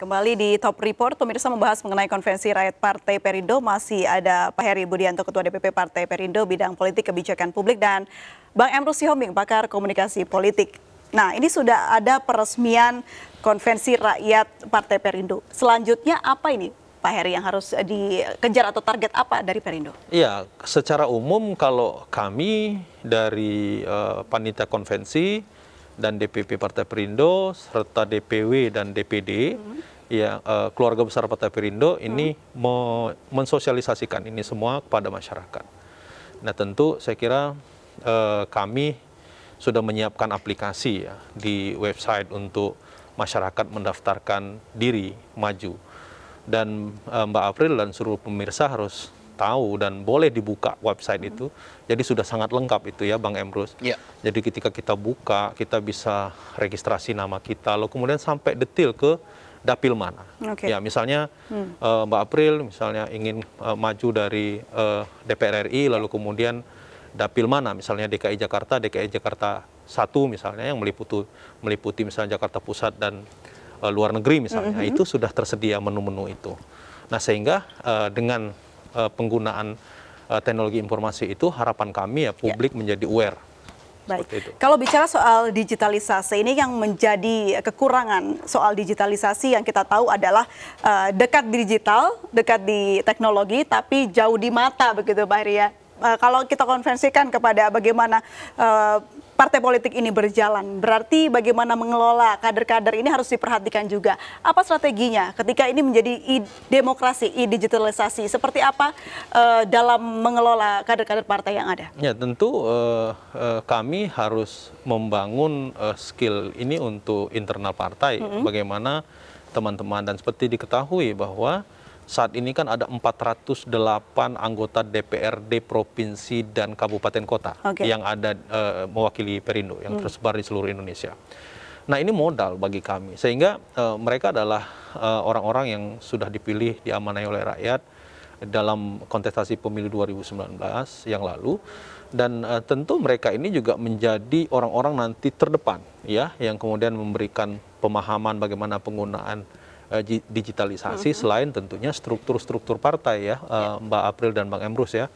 Kembali di Top Report, pemirsa membahas mengenai konvensi rakyat Partai Perindo. Masih ada Pak Heri Budianto, Ketua DPP Partai Perindo, Bidang Politik Kebijakan Publik, dan Bang Emrus Sihombing, Pakar Komunikasi Politik. Nah, ini sudah ada peresmian konvensi rakyat Partai Perindo. Selanjutnya apa ini Pak Heri yang harus dikejar atau target apa dari Perindo? Iya, secara umum kalau kami dari uh, panitia konvensi dan DPP Partai Perindo serta DPW dan DPD hmm. ya uh, keluarga besar Partai Perindo hmm. ini hmm. me mensosialisasikan ini semua kepada masyarakat. Nah tentu saya kira uh, kami sudah menyiapkan aplikasi ya di website untuk masyarakat mendaftarkan diri maju dan uh, Mbak April dan seluruh pemirsa harus tahu dan boleh dibuka website itu. Jadi sudah sangat lengkap itu ya Bang Emrus. Ya. Jadi ketika kita buka, kita bisa registrasi nama kita, lalu kemudian sampai detail ke dapil mana. Okay. Ya, misalnya hmm. uh, Mbak April misalnya ingin uh, maju dari uh, DPR RI lalu kemudian dapil mana misalnya DKI Jakarta, DKI Jakarta satu misalnya yang meliputi meliputi misalnya Jakarta Pusat dan uh, luar negeri misalnya. Mm -hmm. Itu sudah tersedia menu-menu itu. Nah, sehingga uh, dengan Eh, penggunaan eh, teknologi informasi itu harapan kami ya, ya. publik ya. menjadi aware. Baik. Itu. Kalau bicara soal digitalisasi ini yang menjadi kekurangan soal digitalisasi yang kita tahu adalah uh, dekat di digital, dekat di teknologi tapi jauh di mata begitu Pak Ria. Eh, kalau kita konvensikan kepada bagaimana uh, partai politik ini berjalan, berarti bagaimana mengelola kader-kader ini harus diperhatikan juga. Apa strateginya ketika ini menjadi demokrasi, digitalisasi? Seperti apa uh, dalam mengelola kader-kader partai yang ada? Ya tentu uh, uh, kami harus membangun uh, skill ini untuk internal partai. Mm -hmm. Bagaimana teman-teman dan seperti diketahui bahwa saat ini kan ada 408 anggota DPRD provinsi dan kabupaten kota okay. yang ada e, mewakili Perindo yang hmm. tersebar di seluruh Indonesia. Nah ini modal bagi kami sehingga e, mereka adalah eh, orang-orang e, yang sudah dipilih diamanai oleh rakyat dalam kontestasi pemilu 2019 yang lalu dan e, tentu mereka ini juga menjadi orang-orang nanti terdepan ya yang kemudian memberikan pemahaman bagaimana penggunaan Eh, digitalisasi selain tentunya struktur-struktur partai ya, ya. Eh, Mbak April dan Bang Emrus ya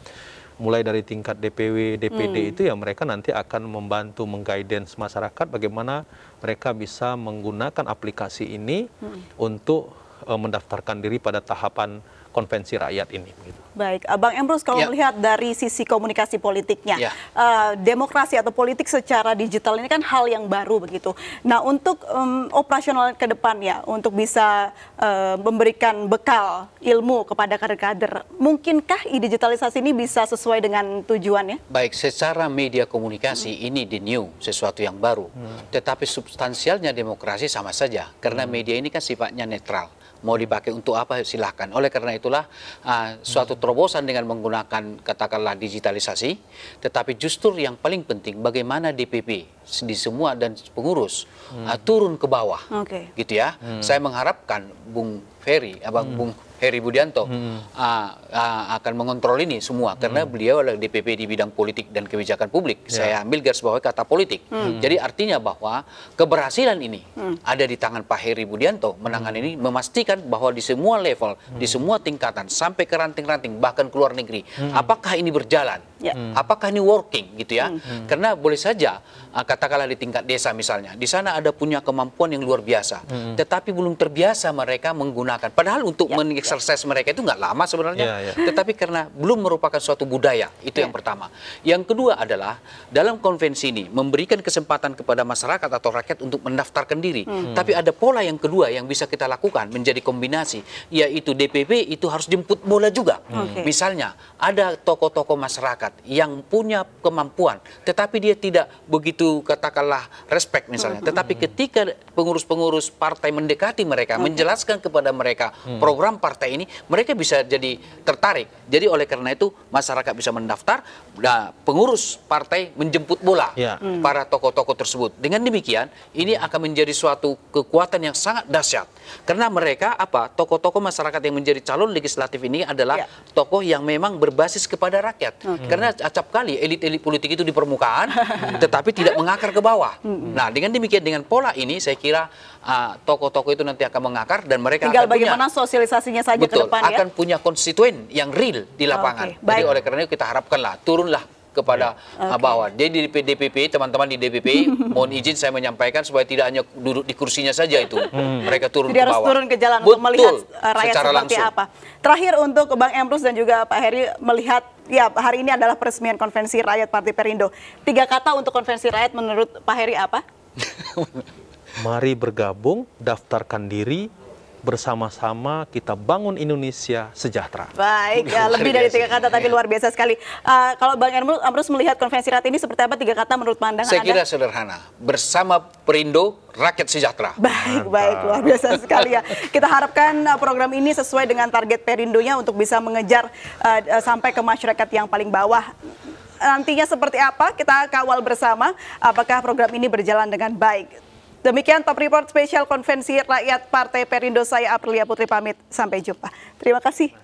mulai dari tingkat DPW, DPD hmm. itu ya mereka nanti akan membantu mengguidance masyarakat bagaimana mereka bisa menggunakan aplikasi ini hmm. untuk uh, mendaftarkan diri pada tahapan konvensi rakyat ini. Gitu. Baik, eh, Bang Emrus kalau ya. melihat dari sisi komunikasi politiknya, ya. uh, demokrasi atau politik secara digital ini kan hal yang baru begitu. Nah untuk um, operasional ke depan ya, untuk bisa uh, memberikan bekal ilmu kepada kader-kader, mungkinkah digitalisasi ini bisa sesuai dengan tujuannya? Baik, secara media komunikasi hmm. ini di new, sesuatu yang baru. Hmm. Tetapi substansialnya demokrasi sama saja, karena hmm. media ini kan sifatnya netral mau dipakai untuk apa silahkan. Oleh karena itulah uh, suatu terobosan dengan menggunakan katakanlah digitalisasi, tetapi justru yang paling penting bagaimana DPP di semua dan pengurus hmm. uh, turun ke bawah, okay. gitu ya. Hmm. Saya mengharapkan Bung Ferry, abang hmm. Bung Heri Budianto hmm. uh, uh, akan mengontrol ini semua hmm. karena beliau adalah DPP di bidang politik dan kebijakan publik. Yeah. Saya ambil garis bawah kata politik. Hmm. hmm. Jadi artinya bahwa keberhasilan ini hmm. ada di tangan Pak Heri Budianto menangan hmm. ini memastikan bahwa di semua level, hmm. di semua tingkatan sampai ke ranting-ranting bahkan ke luar negeri, hmm. apakah ini berjalan? Yeah. Hmm. Apakah ini working gitu ya? Hmm. Karena boleh saja uh, katakanlah di tingkat desa misalnya, di sana ada punya kemampuan yang luar biasa, hmm. tetapi belum terbiasa mereka menggunakan. Padahal untuk yeah. meniksa exercise mereka itu nggak lama sebenarnya, yeah, yeah. tetapi karena belum merupakan suatu budaya itu yeah. yang iya. pertama. Yang kedua adalah dalam konvensi ini memberikan kesempatan kepada masyarakat atau rakyat untuk mendaftarkan diri, Mm. tapi ada pola yang kedua yang bisa kita lakukan menjadi kombinasi, yaitu DPP itu harus jemput bola juga. Mm. Okay. Misalnya ada tokoh-tokoh masyarakat yang punya kemampuan, tetapi dia tidak begitu katakanlah respect misalnya, Mm. tetapi ketika pengurus-pengurus partai mendekati mereka, okay. menjelaskan kepada mereka hmm. program partai partai ini mereka bisa jadi tertarik. Jadi oleh karena itu masyarakat bisa mendaftar, nah, pengurus partai menjemput bola ya. hmm. para tokoh-tokoh tersebut. Dengan demikian ini akan menjadi suatu kekuatan yang sangat dahsyat karena mereka apa tokoh-tokoh masyarakat yang menjadi calon legislatif ini adalah ya. tokoh yang memang berbasis kepada rakyat. Hmm. hmm. Karena acap kali elit-elit politik itu di permukaan, tetapi tidak mengakar ke bawah. Hmm. Nah dengan demikian dengan pola ini saya kira ah, tokoh-tokoh uh, itu nanti akan mengakar dan mereka tinggal akan bagaimana punya. sosialisasinya saja Betul, ke depan ya. akan punya konstituen yang real di lapangan. Okay, baik. Jadi oleh karena itu kita harapkanlah turunlah kepada okay. bawah. Jadi di DPP, teman-teman di DPP, mohon izin saya menyampaikan supaya tidak hanya duduk di kursinya saja itu. Hmm. Hmm. Mereka turun Jadi ke bawah. harus turun ke jalan Betul. untuk melihat eh, rakyat Secara seperti langsung. apa. Terakhir untuk Bang Emrus dan juga Pak Heri melihat ya hari ini adalah peresmian konvensi rakyat Partai Perindo. Tiga kata untuk konvensi rakyat menurut Pak Heri apa? Mari bergabung, daftarkan diri, bersama-sama kita bangun Indonesia sejahtera. Baik, ya, lebih dari tiga kata tapi luar biasa sekali. Uh, kalau Bang Amrus melihat konvensi rakyat ini seperti apa tiga kata menurut pandangan Saya kira sederhana, bersama Perindo rakyat sejahtera. Baik, baik, luar biasa sekali ya. Kita harapkan eh, program ini sesuai dengan target Perindonya untuk bisa mengejar uh, sampai ke masyarakat yang paling bawah nantinya seperti apa kita kawal bersama apakah program ini berjalan dengan baik. Demikian Top Report Spesial Konvensi Rakyat Partai Perindo. Saya Aprilia Putri pamit. Sampai jumpa. Terima kasih.